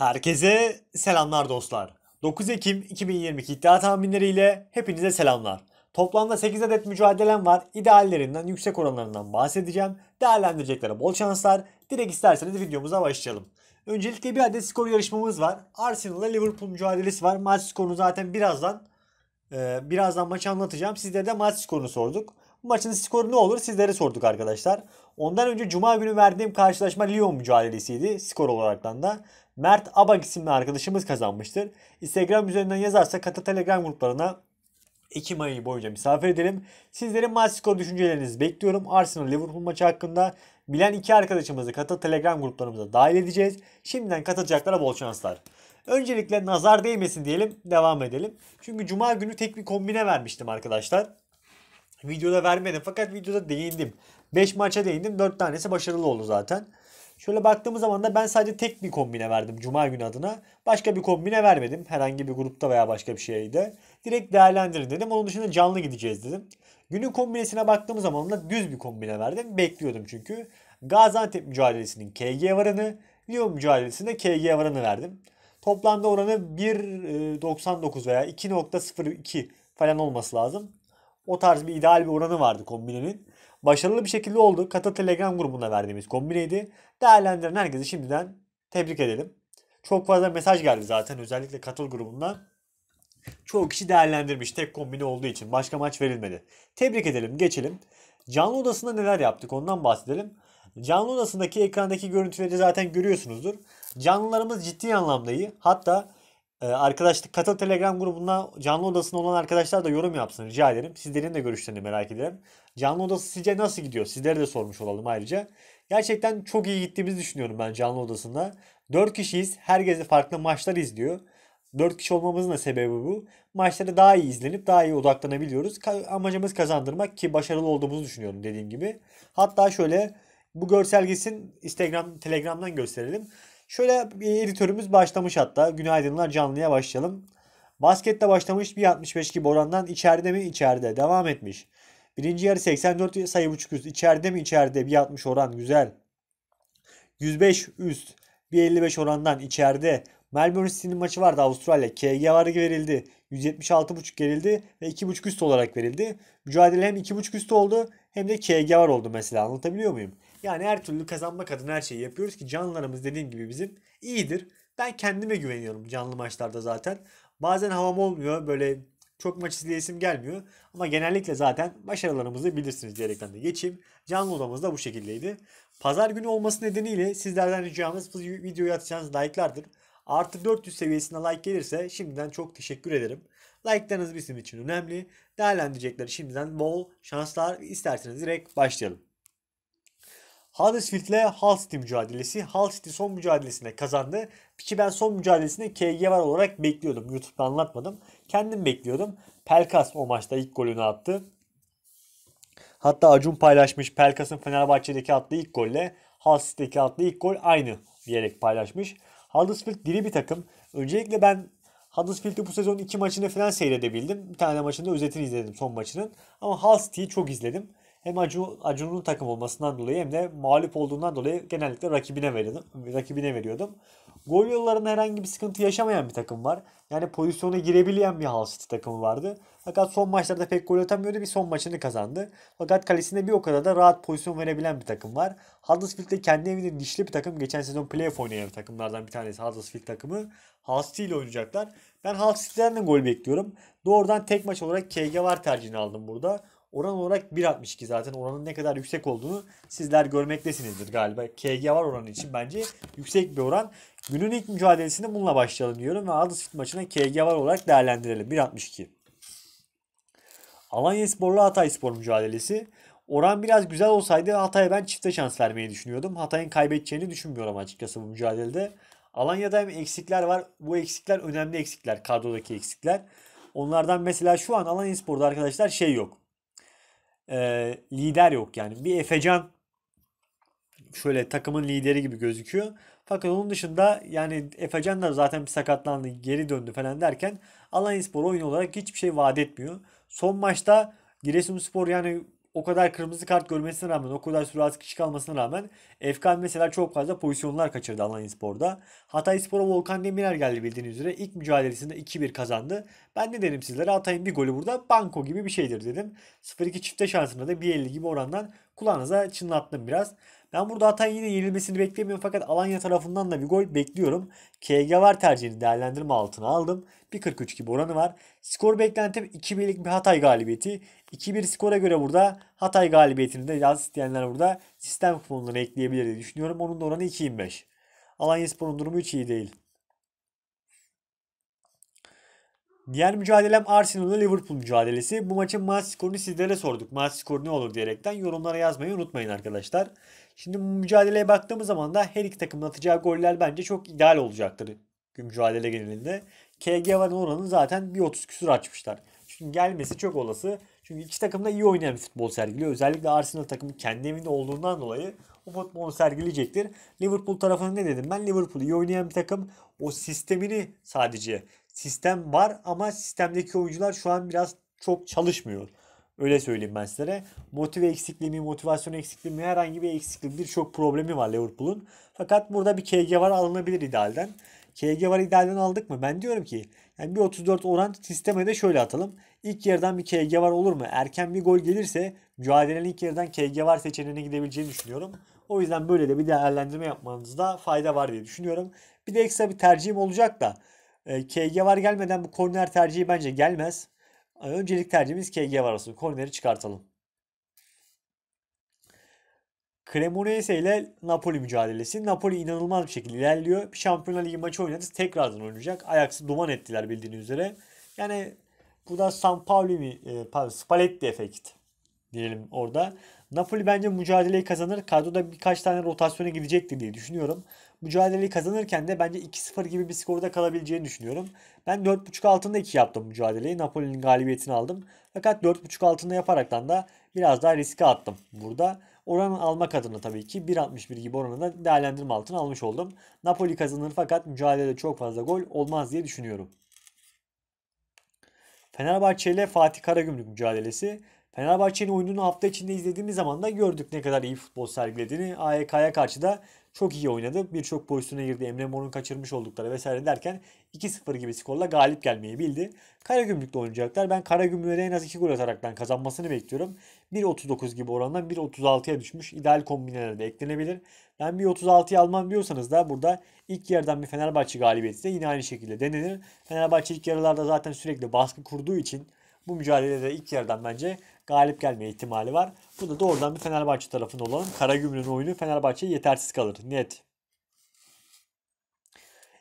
Herkese selamlar dostlar. 9 Ekim 2022 iddia tahminleriyle hepinize selamlar. Toplamda 8 adet mücadelem var. İdeallerinden, yüksek oranlarından bahsedeceğim. Değerlendireceklere bol şanslar. Direkt isterseniz videomuza başlayalım. Öncelikle bir adet skor yarışmamız var. Arsenal ile Liverpool mücadelesi var. Maç skorunu zaten birazdan ee, birazdan maçı anlatacağım. Sizlere de maç skorunu sorduk. maçın skoru ne olur sizlere sorduk arkadaşlar. Ondan önce Cuma günü verdiğim karşılaşma Lyon mücadelesiydi skor olaraktan da. Mert Abag isimli arkadaşımız kazanmıştır. Instagram üzerinden yazarsa katı Telegram gruplarına 2 mayı boyunca misafir edelim. Sizlerin maç skor düşüncelerinizi bekliyorum. Arsenal Liverpool maçı hakkında bilen iki arkadaşımızı katı Telegram gruplarımıza dahil edeceğiz. Şimdiden katılacaklara bol şanslar. Öncelikle nazar değmesin diyelim devam edelim. Çünkü cuma günü tek bir kombine vermiştim arkadaşlar. Videoda vermedim fakat videoda değindim. 5 maça değindim 4 tanesi başarılı oldu zaten. Şöyle baktığımız zaman da ben sadece tek bir kombine verdim Cuma günü adına. Başka bir kombine vermedim. Herhangi bir grupta veya başka bir şeyde. Direkt değerlendirin dedim. Onun dışında canlı gideceğiz dedim. Günün kombinesine baktığımız zaman da düz bir kombine verdim. Bekliyordum çünkü. Gaziantep mücadelesinin KG varını, Lyon mücadelesinde KG varını verdim. Toplamda oranı 1.99 e, veya 2.02 falan olması lazım. O tarz bir ideal bir oranı vardı kombinenin. Başarılı bir şekilde oldu. Kata Telegram grubuna verdiğimiz kombineydi. Değerlendiren herkesi şimdiden tebrik edelim. Çok fazla mesaj geldi zaten özellikle katıl grubundan. Çoğu kişi değerlendirmiş tek kombine olduğu için başka maç verilmedi. Tebrik edelim geçelim. Canlı odasında neler yaptık ondan bahsedelim. Canlı odasındaki ekrandaki görüntüleri zaten görüyorsunuzdur. Canlılarımız ciddi anlamda iyi. Hatta e, arkadaşlık Katıl Telegram grubunda canlı odasında olan arkadaşlar da yorum yapsın rica ederim. Sizlerin de görüşlerini merak ederim. Canlı odası sizce nasıl gidiyor? Sizlere de sormuş olalım ayrıca. Gerçekten çok iyi gittiğimizi düşünüyorum ben canlı odasında. 4 kişiyiz. Herkes farklı maçlar izliyor. 4 kişi olmamızın da sebebi bu. Maçları daha iyi izlenip daha iyi odaklanabiliyoruz. Amacımız kazandırmak ki başarılı olduğumuzu düşünüyorum dediğim gibi. Hatta şöyle bu görsel gitsin Instagram, Telegram'dan gösterelim. Şöyle bir editörümüz başlamış hatta. Günaydınlar canlıya başlayalım. Baskette başlamış bir 65 gibi orandan içeride mi içeride devam etmiş. Birinci yarı 84 sayı buçuk üst. İçeride mi içeride Bir 60 oran güzel. 105 üst bir 55 orandan içeride. Melbourne City'nin maçı vardı Avustralya. KG varı verildi. 176.5 gerildi ve 2.5 üst olarak verildi. Mücadele hem 2.5 üst oldu hem de KG var oldu mesela anlatabiliyor muyum? Yani her türlü kazanmak adına her şeyi yapıyoruz ki canlılarımız dediğim gibi bizim iyidir. Ben kendime güveniyorum canlı maçlarda zaten. Bazen havam olmuyor böyle çok maç izleyesim gelmiyor. Ama genellikle zaten başarılarımızı bilirsiniz diyerekten de geçeyim. Canlı odamız da bu şekildeydi. Pazar günü olması nedeniyle sizlerden ricamız bu videoyu atacağınız like'lardır. Artı 400 seviyesine like gelirse şimdiden çok teşekkür ederim. Like'larınız bizim için önemli. Değerlendirecekleri şimdiden bol şanslar. İsterseniz direkt başlayalım. Huddersfield ile Hull City mücadelesi. Hull City son mücadelesinde kazandı. Ki ben son mücadelesini KG var olarak bekliyordum. YouTube'da anlatmadım. Kendim bekliyordum. Pelkas o maçta ilk golünü attı. Hatta Acun paylaşmış Pelkas'ın Fenerbahçe'deki attığı ilk golle Hull City'deki attığı ilk gol aynı diyerek paylaşmış. Huddersfield diri bir takım. Öncelikle ben Huddersfield'i bu sezon iki maçını falan seyredebildim. Bir tane maçında özetini izledim son maçının. Ama Hull City'yi çok izledim hem Acun, Acun'un takım olmasından dolayı hem de mağlup olduğundan dolayı genellikle rakibine veriyordum. Rakibine veriyordum. Gol yollarında herhangi bir sıkıntı yaşamayan bir takım var. Yani pozisyona girebilen bir Hull City takımı vardı. Fakat son maçlarda pek gol atamıyordu. Bir son maçını kazandı. Fakat kalesinde bir o kadar da rahat pozisyon verebilen bir takım var. Huddersfield'de kendi evinde dişli bir takım. Geçen sezon playoff oynayan takımlardan bir tanesi Huddersfield takımı. Hull City ile oynayacaklar. Ben Hull City'den de gol bekliyorum. Doğrudan tek maç olarak KG var tercihini aldım burada. Oran olarak 1.62 zaten oranın ne kadar yüksek olduğunu sizler görmektesinizdir galiba. KG var oranın için bence yüksek bir oran. Günün ilk mücadelesini bununla başlayalım diyorum ve Huddersfield maçına KG var olarak değerlendirelim. 1.62 Alanya Spor'la Hatay Spor mücadelesi. Oran biraz güzel olsaydı Hatay'a ben çifte şans vermeyi düşünüyordum. Hatay'ın kaybedeceğini düşünmüyorum açıkçası bu mücadelede. Alanya'da hem eksikler var. Bu eksikler önemli eksikler. Kadrodaki eksikler. Onlardan mesela şu an Alanya Spor'da arkadaşlar şey yok e, lider yok yani. Bir Efecan şöyle takımın lideri gibi gözüküyor. Fakat onun dışında yani Efecan da zaten bir sakatlandı geri döndü falan derken Alanyaspor oyun olarak hiçbir şey vaat etmiyor. Son maçta Giresunspor yani o kadar kırmızı kart görmesine rağmen, o kadar süre az kişi kalmasına rağmen Efkan mesela çok fazla pozisyonlar kaçırdı Alanya Spor'da. Hatay Spor'a Volkan Demirer geldi bildiğiniz üzere. ilk mücadelesinde 2-1 kazandı. Ben ne derim sizlere Hatay'ın bir golü burada banko gibi bir şeydir dedim. 0-2 çifte şansında da 1 1.50 gibi orandan kulağınıza çınlattım biraz. Ben burada Hatay'ın yine yenilmesini beklemiyorum fakat Alanya tarafından da bir gol bekliyorum. KG var tercihini değerlendirme altına aldım. 1.43 gibi oranı var. Skor beklentim 2-1'lik bir Hatay galibiyeti. 2-1 skora göre burada Hatay galibiyetini de yaz isteyenler burada sistem kuponlarını ekleyebilir diye düşünüyorum. Onun da oranı 2.25. Alanya Spor'un durumu hiç iyi değil. Diğer mücadelem Arsenal ile Liverpool mücadelesi. Bu maçın maç skorunu sizlere sorduk. Maç skoru ne olur diyerekten yorumlara yazmayı unutmayın arkadaşlar. Şimdi mücadeleye baktığımız zaman da her iki takımın atacağı goller bence çok ideal olacaktır mücadele genelinde. KG ve Nora'nın zaten 1.30 küsur açmışlar. Çünkü gelmesi çok olası. Çünkü iki takım da iyi oynayan bir futbol sergiliyor. Özellikle Arsenal takımı kendi evinde olduğundan dolayı o futbolu sergileyecektir. Liverpool tarafını ne dedim ben? Liverpool iyi oynayan bir takım. O sistemini sadece sistem var ama sistemdeki oyuncular şu an biraz çok çalışmıyor. Öyle söyleyeyim ben sizlere. Motive eksikliği mi, motivasyon eksikliği mi, herhangi bir eksikliği, birçok problemi var Liverpool'un. Fakat burada bir KG var alınabilir idealden. KG var idealden aldık mı? Ben diyorum ki yani bir 34 oran sisteme de şöyle atalım. İlk yerden bir KG var olur mu? Erken bir gol gelirse mücadelenin ilk yerden KG var seçeneğine gidebileceğini düşünüyorum. O yüzden böyle de bir değerlendirme yapmanızda fayda var diye düşünüyorum. Bir de ekstra bir tercihim olacak da e, KG var gelmeden bu korner tercihi bence gelmez. Öncelik tercihimiz KG var aslında. Korneri çıkartalım. Cremonese ile Napoli mücadelesi. Napoli inanılmaz bir şekilde ilerliyor. Şampiyonlar Ligi maçı oynadı. Tekrardan oynayacak. Ajax'ı duman ettiler bildiğiniz üzere. Yani bu da San Pauli mi? E, Spalletti efekt diyelim orada. Napoli bence mücadeleyi kazanır. Kadroda birkaç tane rotasyona gidecekti diye düşünüyorum mücadeleyi kazanırken de bence 2-0 gibi bir skorda kalabileceğini düşünüyorum. Ben 4.5 altında 2 yaptım mücadeleyi. Napoli'nin galibiyetini aldım. Fakat 4.5 altında yaparaktan da biraz daha riske attım burada. Oran almak adına tabii ki 1.61 gibi oranında değerlendirme altına almış oldum. Napoli kazanır fakat mücadelede çok fazla gol olmaz diye düşünüyorum. Fenerbahçe ile Fatih Karagümrük mücadelesi. Fenerbahçe'nin oyununu hafta içinde izlediğimiz zaman da gördük ne kadar iyi futbol sergilediğini. AYK'ya karşı da çok iyi oynadı. Birçok pozisyona girdi. Emre Mor'un kaçırmış oldukları vesaire derken 2-0 gibi skorla galip gelmeyi bildi. Karagümrük'te oynayacaklar. Ben Karagümrük'e en az 2 gol ataraktan kazanmasını bekliyorum. 1.39 gibi orandan 1.36'ya düşmüş. İdeal kombinelerde eklenebilir. Ben 1.36'yı almam diyorsanız da burada ilk yerden bir Fenerbahçe galibiyeti de yine aynı şekilde denenir. Fenerbahçe ilk yarılarda zaten sürekli baskı kurduğu için bu mücadelede ilk yerden bence galip gelme ihtimali var. Bu da doğrudan bir Fenerbahçe tarafında olan Karagümrük'ün oyunu Fenerbahçe'ye yetersiz kalır. Net.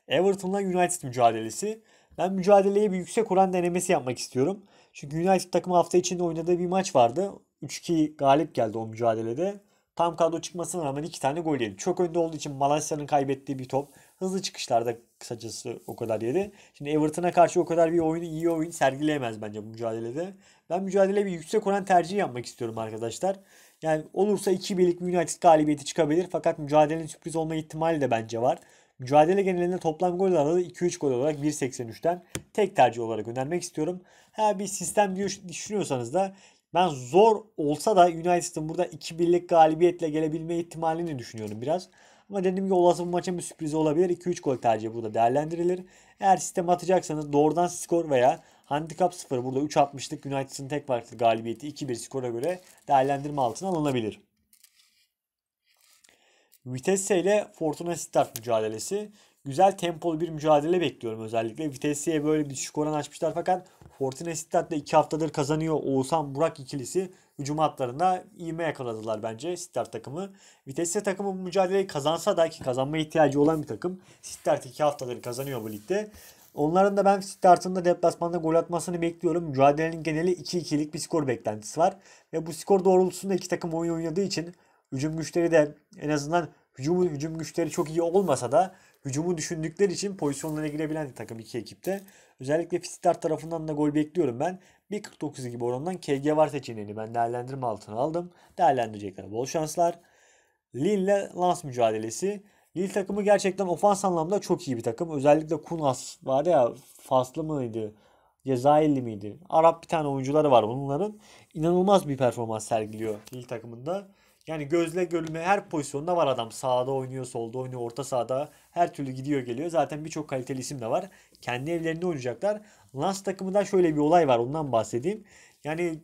Everton'la United mücadelesi. Ben mücadeleye bir yüksek oran denemesi yapmak istiyorum. Çünkü United takımı hafta içinde oynadığı bir maç vardı. 3-2 galip geldi o mücadelede. Tam kadro çıkmasına rağmen iki tane gol yedi. Çok önde olduğu için Malasya'nın kaybettiği bir top. Hızlı çıkışlarda kısacası o kadar yedi. Şimdi Everton'a karşı o kadar bir oyunu iyi oyun sergileyemez bence bu mücadelede. Ben mücadele bir yüksek oran tercihi yapmak istiyorum arkadaşlar. Yani olursa 2-1'lik United galibiyeti çıkabilir. Fakat mücadelenin sürpriz olma ihtimali de bence var. Mücadele genelinde toplam gol aralığı 2-3 gol olarak 1.83'ten tek tercih olarak önermek istiyorum. Ha bir sistem düşünüyorsanız da ben zor olsa da United'ın burada 2-1'lik galibiyetle gelebilme ihtimalini düşünüyorum biraz. Ama dediğim gibi olası bu maçın bir sürprizi olabilir. 2-3 gol tercihi burada değerlendirilir. Eğer sistem atacaksanız doğrudan skor veya handikap 0 burada 3.60'lık United'ın tek farklı galibiyeti 2-1 skora göre değerlendirme altına alınabilir. Vitesse ile Fortuna Start mücadelesi. Güzel tempolu bir mücadele bekliyorum özellikle. Vitesse'ye böyle bir düşük oran açmışlar fakat Fortuna Stad'da 2 haftadır kazanıyor Oğuzhan Burak ikilisi hücum hatlarında iğme yakaladılar bence Sittard takımı. Vitesse takımı bu mücadeleyi kazansa da ki kazanma ihtiyacı olan bir takım. Sittard iki haftadır kazanıyor bu ligde. Onların da ben Sittard'ın da deplasmanda gol atmasını bekliyorum. Mücadelenin geneli 2-2'lik bir skor beklentisi var. Ve bu skor doğrultusunda iki takım oyun oynadığı için hücum güçleri de en azından hücum, hücum güçleri çok iyi olmasa da hücumu düşündükleri için pozisyonlara girebilen takım iki ekipte. Özellikle Fistler tarafından da gol bekliyorum ben. 1.49 gibi orandan KG var seçeneğini ben değerlendirme altına aldım. Değerlendirecekler bol şanslar. Lille ile Lens mücadelesi. Lille takımı gerçekten ofans anlamda çok iyi bir takım. Özellikle Kunas var ya Faslı mıydı? Cezayirli miydi? Arap bir tane oyuncuları var bunların. İnanılmaz bir performans sergiliyor Lille takımında. Yani gözle görülme her pozisyonda var adam. Sağda oynuyor, solda oynuyor, orta sahada her türlü gidiyor geliyor. Zaten birçok kaliteli isim de var. Kendi evlerinde oynayacaklar. Lens takımında şöyle bir olay var ondan bahsedeyim. Yani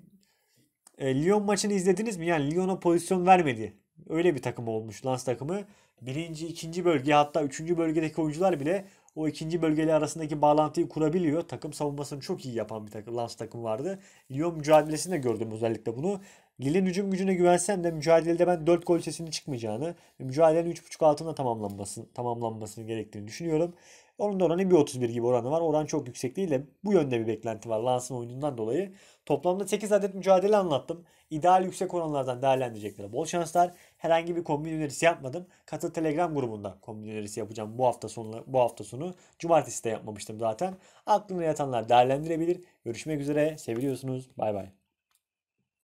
e, Lyon maçını izlediniz mi? Yani Lyon'a pozisyon vermedi. Öyle bir takım olmuş Lens takımı. Birinci, ikinci bölge hatta üçüncü bölgedeki oyuncular bile o ikinci bölgeyle arasındaki bağlantıyı kurabiliyor. Takım savunmasını çok iyi yapan bir takım, Lens takım vardı. Lyon mücadelesinde gördüm özellikle bunu. Lille'in hücum gücüne güvensem de mücadelede ben 4 gol ötesinin çıkmayacağını, mücadelenin 3.5 altında tamamlanmasını, tamamlanmasını gerektiğini düşünüyorum. Onun da oranı 1.31 gibi oranı var. Oran çok yüksek değil de bu yönde bir beklenti var Lans'ın oyunundan dolayı. Toplamda 8 adet mücadele anlattım. İdeal yüksek oranlardan değerlendirecekler. Bol şanslar. Herhangi bir kombin önerisi yapmadım. Katıl Telegram grubunda kombin önerisi yapacağım bu hafta sonu. Bu hafta sonu cumartesi de yapmamıştım zaten. Aklına yatanlar değerlendirebilir. Görüşmek üzere. Seviyorsunuz. Bay bay.